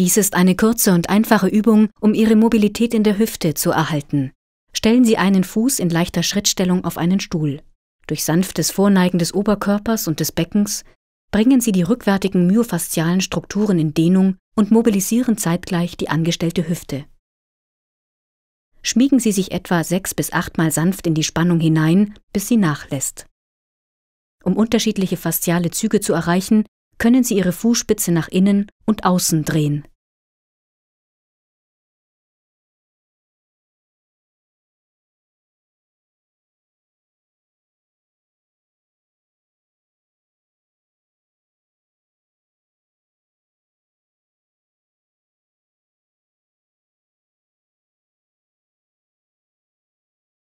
Dies ist eine kurze und einfache Übung, um Ihre Mobilität in der Hüfte zu erhalten. Stellen Sie einen Fuß in leichter Schrittstellung auf einen Stuhl. Durch sanftes Vorneigen des Oberkörpers und des Beckens bringen Sie die rückwärtigen myofaszialen Strukturen in Dehnung und mobilisieren zeitgleich die angestellte Hüfte. Schmiegen Sie sich etwa sechs bis achtmal sanft in die Spannung hinein, bis sie nachlässt. Um unterschiedliche fasziale Züge zu erreichen, können Sie Ihre Fußspitze nach innen und außen drehen.